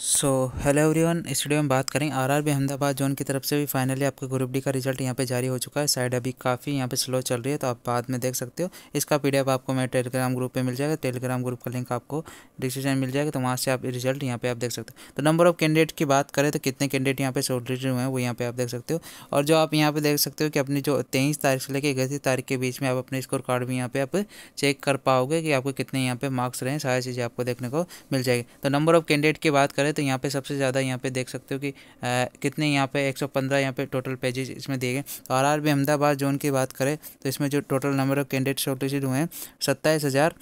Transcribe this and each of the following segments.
सो hello everyone इस video में बात करें आरआरबी अहमदाबाद जोन की तरफ से भी फाइनली आपका ग्रुप डी का रिजल्ट यहाँ पे जारी हो चुका है साइड अभी काफ़ी यहाँ पे स्लो चल रही है तो आप बाद में देख सकते हो इसका पीडीएफ आपको मेरे टेलीग्राम ग्रुप पे मिल जाएगा टेलीग्राम ग्रुप का लिंक आपको डिस्क्रिप्शन मिल जाएगा तो वहाँ से आप रिजल्ट यहाँ पर आप देख सकते हो तो नंबर ऑफ कैंडिडेट की बात करें तो कितने कैंडिडेट यहाँ पे शॉर्टेज हुए हैं वो यहाँ पर आप देख सकते हो और जो आप यहाँ पर देख सकते हो कि अपनी जो तेईस तारीख से लेकर इकतीस तारीख के बीच में आप अपने स्कोर कार्ड भी यहाँ पर आप चेक कर पाओगे कि आपको कितने यहाँ पर मार्क्स रहे सारी चीज़ें आपको देखने को मिल जाएगी तो नंबर ऑफ कैंडिडेट की बात करें करें तो यहाँ पे सबसे ज़्यादा यहाँ पे देख सकते हो कि आ, कितने यहाँ पे 115 यहाँ पे टोटल पेजेस इसमें दिए गए और आर अहमदाबाद जोन की बात करें तो इसमें जो total number of candidate shortlisted हुए हैं सत्ताईस हज़ार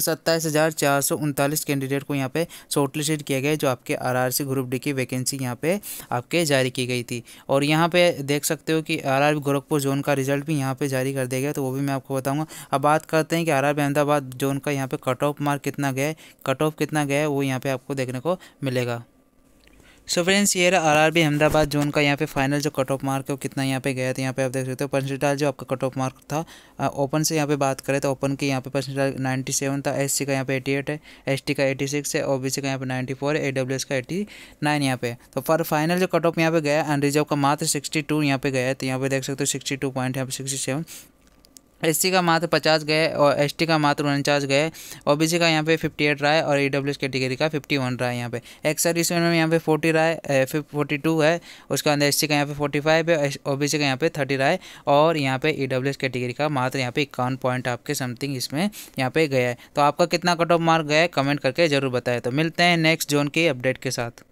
सत्ताईस हज़ार चार सौ उनतालीस कैंडिडेट को यहाँ पे शॉर्टलिस्टेड किया गया जो आपके आरआरसी ग्रुप डी की वैकेंसी यहाँ पे आपके जारी की गई थी और यहाँ पे देख सकते हो कि आरआर गोरखपुर जोन का रिजल्ट भी यहाँ पे जारी कर दिया गया तो वो भी मैं आपको बताऊँगा अब बात करते हैं कि आर अहमदाबाद जोन का यहाँ पर कट ऑफ मार्क कितना गया है कट ऑफ कितना गया है वो यहाँ पर आपको देखने को मिलेगा सो फ्रेंड्स ये आर बी अहमदाबाद जोन का यहाँ पे फाइनल जो कट ऑफ मार्क है वो कितना यहाँ पे गया था यहाँ पे आप देख सकते हो परसेंटाल जो आपका कट ऑफ मार्क था ओपन से यहाँ पे बात करें तो ओपन की यहाँ पे नाइन्टी सेवन था एस का यहाँ पे एट है एस का सिक्स है ओ का यहाँ पे फोर है एस का नाइन यहाँ पे तो फॉर फाइनल जो कट ऑफ यहाँ पे गया रिजर्व का मात्र सिक्सटी टू यहाँ पे गया तो यहाँ पे देख सकते हो सिक्सटी टू पॉइंट यहाँ पे सिक्सटी सेवन एस का मात्र पचास गए और एस का मात्र उनचास गए ओ बी का यहाँ पे फिफ्टी एट रहा है और ई डब्ल्यू कैटेगरी का फिफ्टी वन रहा है यहाँ पे एक्स इसमें यहाँ पे फोर्टी रहा है फोर्टी टू है उसके अंदर एस का यहाँ पे फोर्टी फाइव है ओ बी का यहाँ पे थर्टी रहा है और यहाँ पे ई डब्ल्यू कैटेगरी का मात्र यहाँ पे इक्यावन पॉइंट आपके समथिंग इसमें यहाँ पे गया है तो आपका कितना कट ऑफ मार्क गया है कमेंट करके जरूर बताए तो मिलते हैं नेक्स्ट जोन की अपडेट के साथ